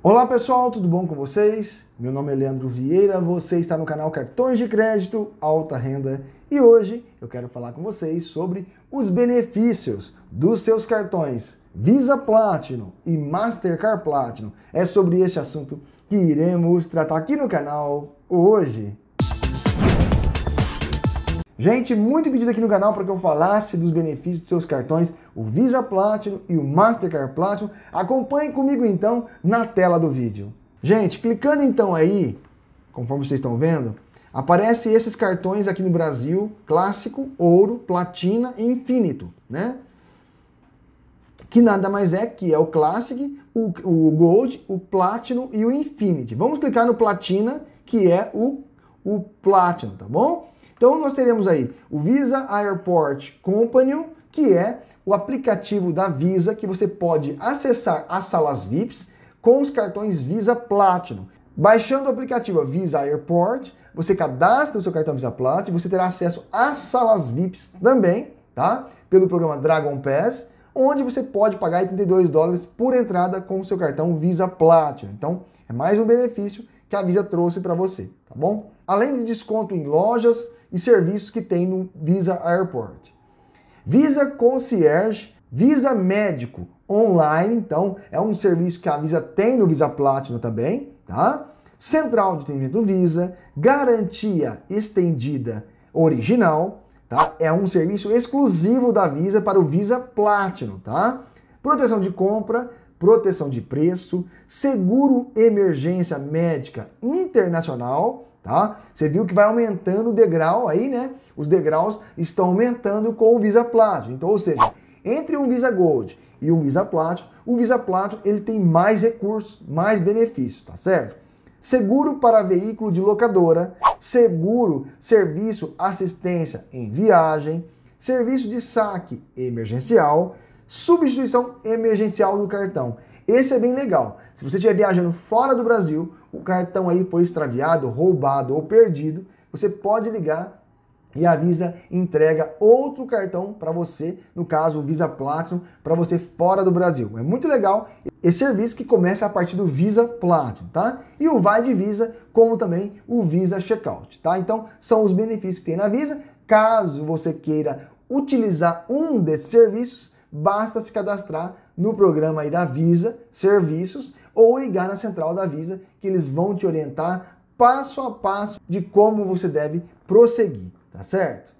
Olá pessoal, tudo bom com vocês? Meu nome é Leandro Vieira, você está no canal Cartões de Crédito Alta Renda e hoje eu quero falar com vocês sobre os benefícios dos seus cartões Visa Platinum e Mastercard Platinum. É sobre este assunto que iremos tratar aqui no canal hoje. Gente, muito pedido aqui no canal para que eu falasse dos benefícios dos seus cartões, o Visa Platinum e o Mastercard Platinum. Acompanhe comigo então na tela do vídeo. Gente, clicando então aí, conforme vocês estão vendo, aparece esses cartões aqui no Brasil, clássico, ouro, platina e infinito, né? Que nada mais é que é o Classic, o, o Gold, o Platinum e o Infinity. Vamos clicar no Platina, que é o, o Platinum, tá bom? Então nós teremos aí o Visa Airport Company, que é o aplicativo da Visa que você pode acessar as salas VIPs com os cartões Visa Platinum. Baixando o aplicativo Visa Airport, você cadastra o seu cartão Visa Platinum, você terá acesso às salas VIPs também, tá? Pelo programa Dragon Pass, onde você pode pagar 32 dólares por entrada com o seu cartão Visa Platinum. Então, é mais um benefício que a Visa trouxe para você, tá bom? Além de desconto em lojas, e serviços que tem no Visa Airport. Visa Concierge, Visa Médico Online, então é um serviço que a Visa tem no Visa Platinum também, tá? Central de atendimento Visa, garantia estendida original, tá? É um serviço exclusivo da Visa para o Visa Platinum, tá? Proteção de compra, proteção de preço, seguro emergência médica internacional, tá? Você viu que vai aumentando o degrau aí, né? Os degraus estão aumentando com o Visa Platinum. Então, ou seja, entre um Visa Gold e um Visa Platinum, o Visa Platinum ele tem mais recursos, mais benefícios, tá certo? Seguro para veículo de locadora, seguro, serviço, assistência em viagem, serviço de saque emergencial, substituição emergencial do cartão. Esse é bem legal. Se você estiver viajando fora do Brasil, o cartão aí foi extraviado, roubado ou perdido, você pode ligar e a Visa entrega outro cartão para você, no caso o Visa Platinum, para você fora do Brasil. É muito legal esse serviço que começa a partir do Visa Platinum, tá? E o Vai de Visa, como também o Visa Checkout, tá? Então são os benefícios que tem na Visa. Caso você queira utilizar um desses serviços, basta se cadastrar no programa aí da Visa Serviços ou ligar na central da Visa que eles vão te orientar passo a passo de como você deve prosseguir, tá certo?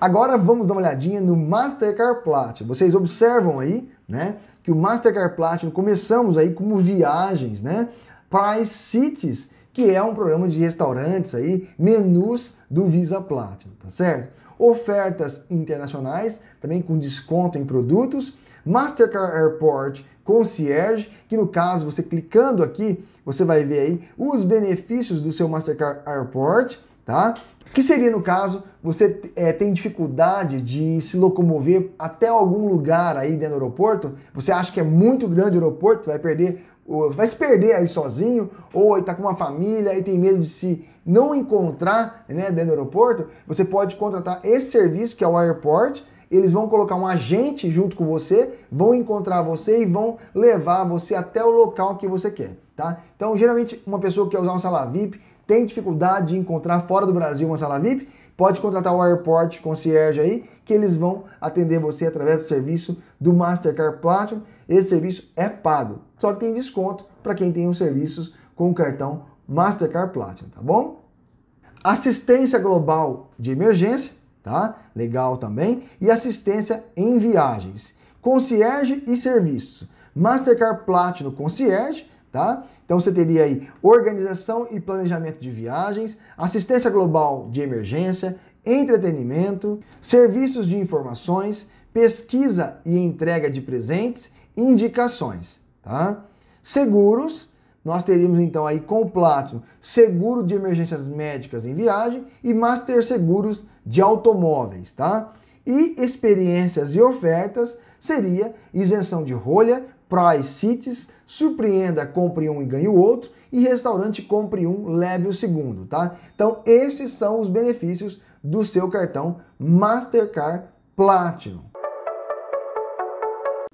Agora vamos dar uma olhadinha no Mastercard Platinum. Vocês observam aí, né, que o Mastercard Platinum começamos aí como viagens, né, Price Cities, que é um programa de restaurantes aí, menus do Visa Platinum, tá certo? ofertas internacionais, também com desconto em produtos, Mastercard Airport Concierge, que no caso você clicando aqui, você vai ver aí os benefícios do seu Mastercard Airport, tá? Que seria no caso você é, tem dificuldade de se locomover até algum lugar aí dentro do aeroporto, você acha que é muito grande o aeroporto, vai perder, vai se perder aí sozinho, ou está com uma família e tem medo de se não encontrar né, dentro do aeroporto, você pode contratar esse serviço que é o Airport. Eles vão colocar um agente junto com você, vão encontrar você e vão levar você até o local que você quer, tá? Então, geralmente, uma pessoa que quer usar uma sala VIP tem dificuldade de encontrar fora do Brasil uma sala VIP, pode contratar o Airport Concierge aí, que eles vão atender você através do serviço do Mastercard Platinum. Esse serviço é pago, só que tem desconto para quem tem os serviços com o cartão Mastercard Platinum, tá bom? Assistência global de emergência, tá? Legal também. E assistência em viagens. Concierge e serviços. Mastercard Platinum Concierge, tá? Então você teria aí organização e planejamento de viagens, assistência global de emergência, entretenimento, serviços de informações, pesquisa e entrega de presentes, indicações, tá? Seguros, nós teríamos então aí com o Platinum seguro de emergências médicas em viagem e Master Seguros de automóveis, tá? E experiências e ofertas seria isenção de rolha, Price Cities, surpreenda, compre um e ganhe o outro e restaurante compre um, leve o segundo, tá? Então estes são os benefícios do seu cartão Mastercard Platinum.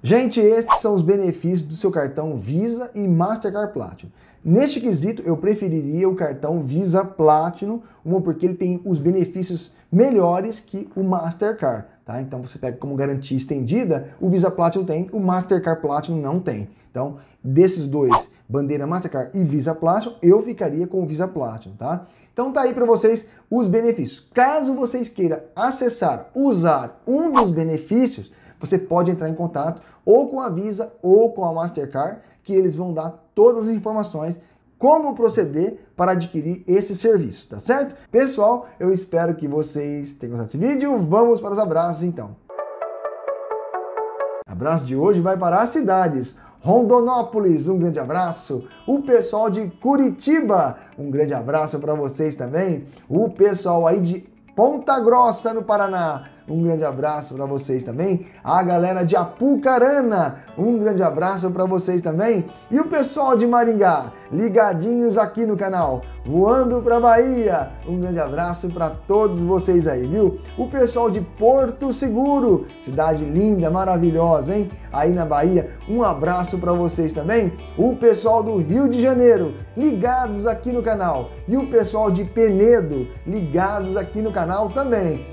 Gente, esses são os benefícios do seu cartão Visa e Mastercard Platinum. Neste quesito, eu preferiria o cartão Visa Platinum, uma porque ele tem os benefícios melhores que o Mastercard, tá? Então você pega como garantia estendida, o Visa Platinum tem, o Mastercard Platinum não tem. Então, desses dois, bandeira Mastercard e Visa Platinum, eu ficaria com o Visa Platinum, tá? Então tá aí para vocês os benefícios. Caso vocês queiram acessar, usar um dos benefícios, você pode entrar em contato ou com a Visa ou com a Mastercard, que eles vão dar todas as informações como proceder para adquirir esse serviço, tá certo? Pessoal, eu espero que vocês tenham gostado desse vídeo. Vamos para os abraços então. Abraço de hoje vai para as cidades. Rondonópolis, um grande abraço. O pessoal de Curitiba, um grande abraço para vocês também. O pessoal aí de Ponta Grossa, no Paraná, um grande abraço para vocês também. A galera de Apucarana, um grande abraço para vocês também. E o pessoal de Maringá, ligadinhos aqui no canal, voando para Bahia, um grande abraço para todos vocês aí, viu? O pessoal de Porto Seguro, cidade linda, maravilhosa, hein? Aí na Bahia, um abraço para vocês também. O pessoal do Rio de Janeiro, ligados aqui no canal. E o pessoal de Penedo, ligados aqui no canal também.